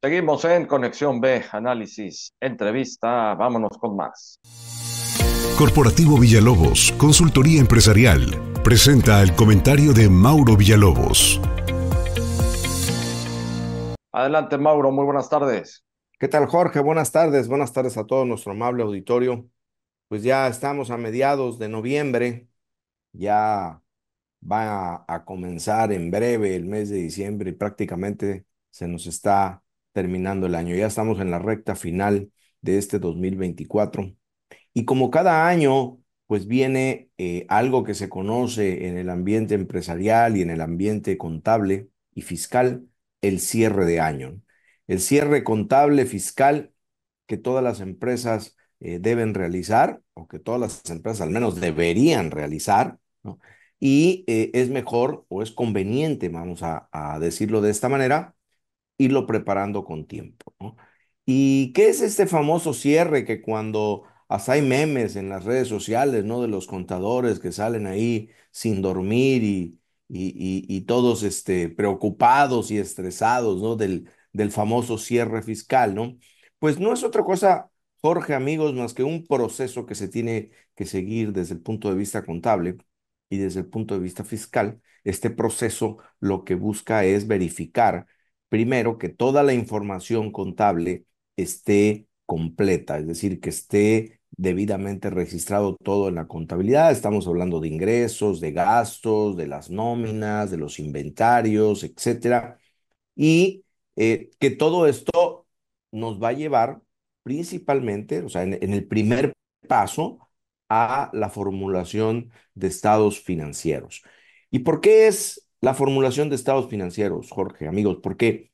Seguimos en Conexión B, análisis, entrevista, vámonos con más. Corporativo Villalobos, Consultoría Empresarial, presenta el comentario de Mauro Villalobos. Adelante, Mauro, muy buenas tardes. ¿Qué tal, Jorge? Buenas tardes, buenas tardes a todo nuestro amable auditorio. Pues ya estamos a mediados de noviembre, ya va a comenzar en breve el mes de diciembre y prácticamente se nos está terminando el año. Ya estamos en la recta final de este 2024. Y como cada año, pues viene eh, algo que se conoce en el ambiente empresarial y en el ambiente contable y fiscal, el cierre de año. El cierre contable fiscal que todas las empresas eh, deben realizar, o que todas las empresas al menos deberían realizar, ¿no? y eh, es mejor o es conveniente, vamos a, a decirlo de esta manera, irlo preparando con tiempo. ¿no? ¿Y qué es este famoso cierre que cuando hasta hay memes en las redes sociales, ¿no? De los contadores que salen ahí sin dormir y, y, todos este, preocupados y estresados, ¿no? Del, del famoso cierre fiscal, ¿no? Pues no es otra cosa, Jorge, amigos, más que un proceso que se tiene que seguir desde el punto de vista contable y desde el punto de vista fiscal. Este proceso lo que busca es verificar primero, que toda la información contable esté completa, es decir, que esté debidamente registrado todo en la contabilidad. Estamos hablando de ingresos, de gastos, de las nóminas, de los inventarios, etcétera. Y eh, que todo esto nos va a llevar principalmente, o sea, en, en el primer paso, a la formulación de estados financieros. ¿Y por qué es la formulación de estados financieros, Jorge, amigos, porque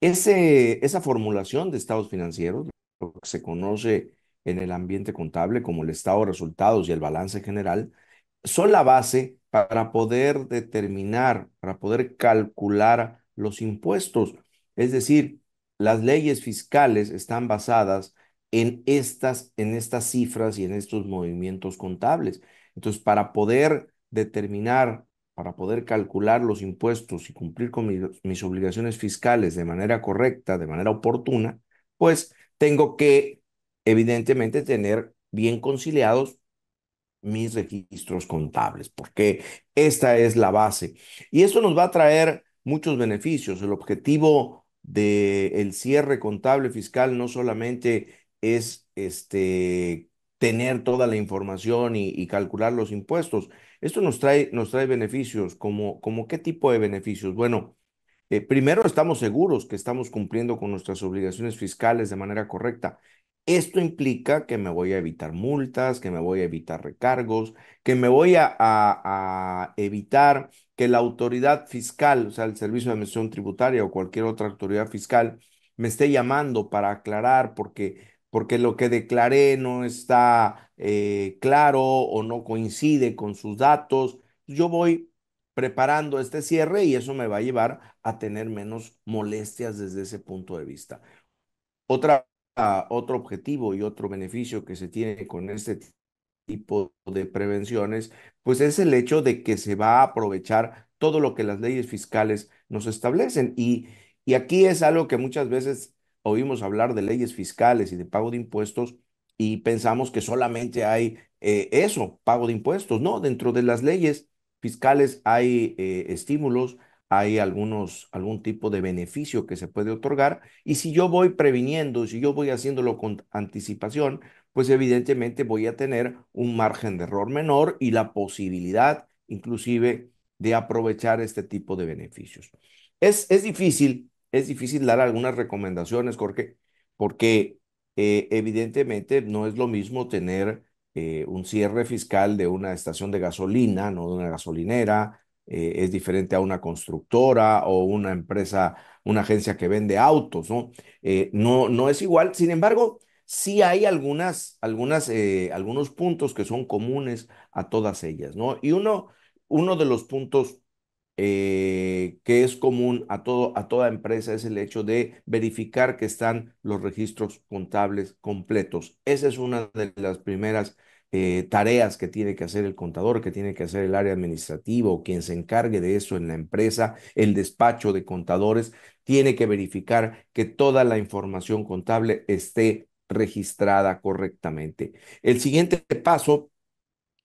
ese, esa formulación de estados financieros, que se conoce en el ambiente contable como el estado de resultados y el balance general, son la base para poder determinar, para poder calcular los impuestos. Es decir, las leyes fiscales están basadas en estas, en estas cifras y en estos movimientos contables. Entonces, para poder determinar para poder calcular los impuestos y cumplir con mis obligaciones fiscales de manera correcta, de manera oportuna, pues tengo que evidentemente tener bien conciliados mis registros contables, porque esta es la base. Y esto nos va a traer muchos beneficios. El objetivo del cierre contable fiscal no solamente es este, tener toda la información y calcular los impuestos, esto nos trae, nos trae beneficios, como, qué tipo de beneficios. Bueno, eh, primero estamos seguros que estamos cumpliendo con nuestras obligaciones fiscales de manera correcta. Esto implica que me voy a evitar multas, que me voy a evitar recargos, que me voy a, evitar que la autoridad fiscal, o sea, el Servicio de Administración Tributaria o cualquier otra autoridad fiscal, me esté llamando para aclarar porque porque lo que declaré no está eh, claro o no coincide con sus datos. Yo voy preparando este cierre y eso me va a llevar a tener menos molestias desde ese punto de vista. Otra, ah, otro objetivo y otro beneficio que se tiene con este tipo de prevenciones, pues es el hecho de que se va a aprovechar todo lo que las leyes fiscales nos establecen. Y, y aquí es algo que muchas veces oímos hablar de leyes fiscales y de pago de impuestos y pensamos que solamente hay eh, eso, pago de impuestos. No, dentro de las leyes fiscales hay eh, estímulos, hay algunos, algún tipo de beneficio que se puede otorgar y si yo voy previniendo, si yo voy haciéndolo con anticipación, pues evidentemente voy a tener un margen de error menor y la posibilidad inclusive de aprovechar este tipo de beneficios. Es, es difícil es difícil dar algunas recomendaciones, porque eh, evidentemente no es lo mismo tener eh, un cierre fiscal de una estación de gasolina, no de una gasolinera, eh, es diferente a una constructora o una empresa, una agencia que vende autos, ¿no? no, no es igual. Sin embargo, sí hay algunas, algunas, algunos puntos que son comunes a todas ellas, ¿no? Y uno, uno de los puntos eh, que es común a, todo, a toda empresa es el hecho de verificar que están los registros contables completos. Esa es una de las primeras eh, tareas que tiene que hacer el contador, que tiene que hacer el área administrativa o quien se encargue de eso en la empresa, el despacho de contadores, tiene que verificar que toda la información contable esté registrada correctamente. El siguiente paso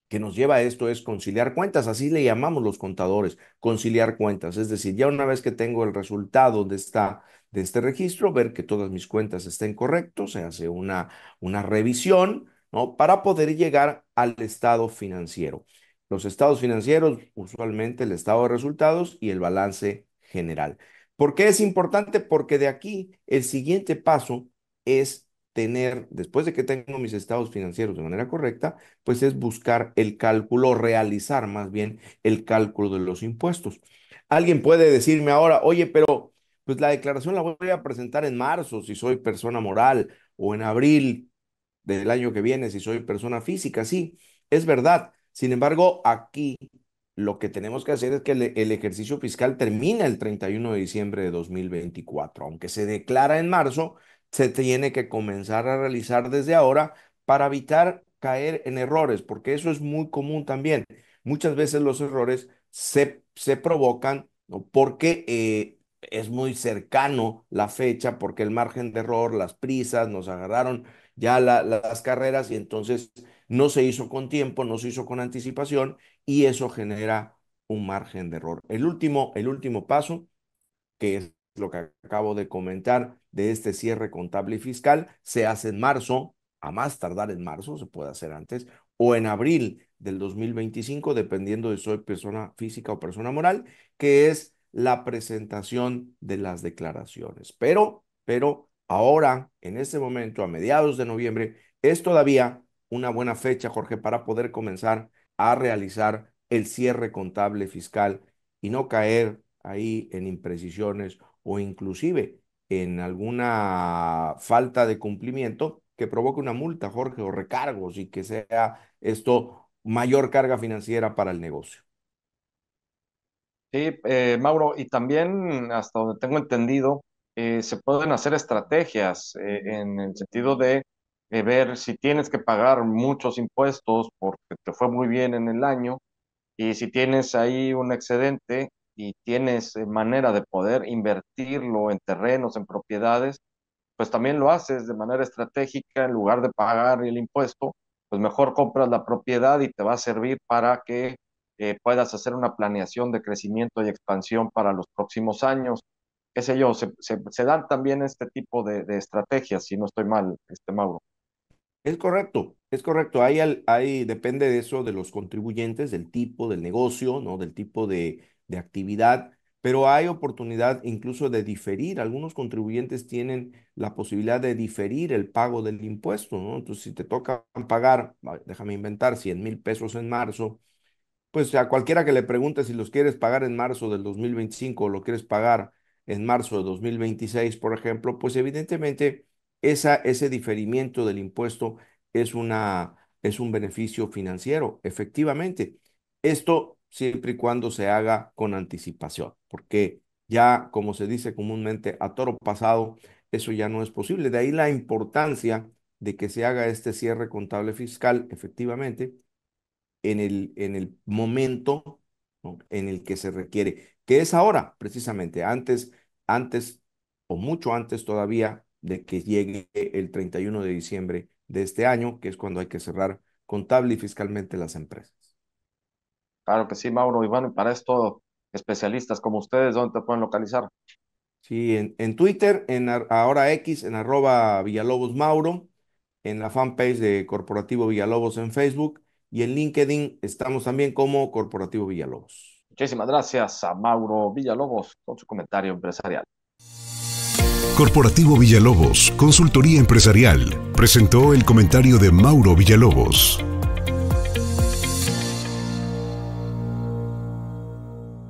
que nos lleva a esto es conciliar cuentas, así le llamamos los contadores, conciliar cuentas, es decir, ya una vez que tengo el resultado de, esta, de este registro, ver que todas mis cuentas estén correctas, se hace una, una revisión, ¿no? Para poder llegar al estado financiero. Los estados financieros, usualmente el estado de resultados y el balance general. ¿Por qué es importante? Porque de aquí el siguiente paso es tener, después de que tengo mis estados financieros de manera correcta, pues es buscar el cálculo, realizar más bien el cálculo de los impuestos. Alguien puede decirme ahora, oye, pero pues la declaración la voy a presentar en marzo si soy persona moral o en abril del año que viene si soy persona física. Sí, es verdad. Sin embargo, aquí lo que tenemos que hacer es que el, el ejercicio fiscal termina el 31 de diciembre de 2024. Aunque se declara en marzo, se tiene que comenzar a realizar desde ahora para evitar caer en errores, porque eso es muy común también. Muchas veces los errores se, provocan porque eh, es muy cercano la fecha, porque el margen de error, las prisas, nos agarraron ya las carreras y entonces no se hizo con tiempo, no se hizo con anticipación y eso genera un margen de error. El último, el último paso, que es lo que acabo de comentar de este cierre contable y fiscal, se hace en marzo, a más tardar en marzo, se puede hacer antes, o en abril del 2025, dependiendo de si soy persona física o persona moral, que es la presentación de las declaraciones. Pero, pero ahora, en este momento, a mediados de noviembre, es todavía una buena fecha, Jorge, para poder comenzar a realizar el cierre contable fiscal y no caer ahí en imprecisiones o inclusive en alguna falta de cumplimiento que provoque una multa, Jorge, o recargos y que sea esto mayor carga financiera para el negocio. Sí, eh, Mauro, y también hasta donde tengo entendido, eh, se pueden hacer estrategias eh, en el sentido de ver si tienes que pagar muchos impuestos porque te fue muy bien en el año y si tienes ahí un excedente, y tienes eh, manera de poder invertirlo en terrenos, en propiedades, pues también lo haces de manera estratégica, en lugar de pagar el impuesto, pues mejor compras la propiedad y te va a servir para que eh, puedas hacer una planeación de crecimiento y expansión para los próximos años. Qué sé yo, se, dan también este tipo de, estrategias, si no estoy mal, este Mauro. Es correcto, es correcto. Hay, hay, depende de eso de los contribuyentes, del tipo del negocio, ¿no? Del tipo de, de actividad, pero hay oportunidad incluso de diferir. Algunos contribuyentes tienen la posibilidad de diferir el pago del impuesto, ¿no? Entonces, si te toca pagar, déjame inventar, 100 mil pesos en marzo, pues a cualquiera que le pregunte si los quieres pagar en marzo del 2025 o lo quieres pagar en marzo de 2026, por ejemplo, pues evidentemente ese diferimiento del impuesto es, una, es un beneficio financiero, efectivamente. Esto siempre y cuando se haga con anticipación, porque ya, como se dice comúnmente, a toro pasado, eso ya no es posible. De ahí la importancia de que se haga este cierre contable fiscal efectivamente en el, en el momento en el que se requiere, que es ahora precisamente, antes, antes o mucho antes todavía de que llegue el 31 de diciembre de este año, que es cuando hay que cerrar contable y fiscalmente las empresas. Claro que sí, Mauro. Y para esto, especialistas como ustedes, ¿dónde te pueden localizar? Sí, en, Twitter, en ahora X, en arroba Villalobos Mauro, en la fanpage de Corporativo Villalobos en Facebook y en LinkedIn estamos también como Corporativo Villalobos. Muchísimas gracias a Mauro Villalobos con su comentario empresarial. Corporativo Villalobos, Consultoría Empresarial, presentó el comentario de Mauro Villalobos.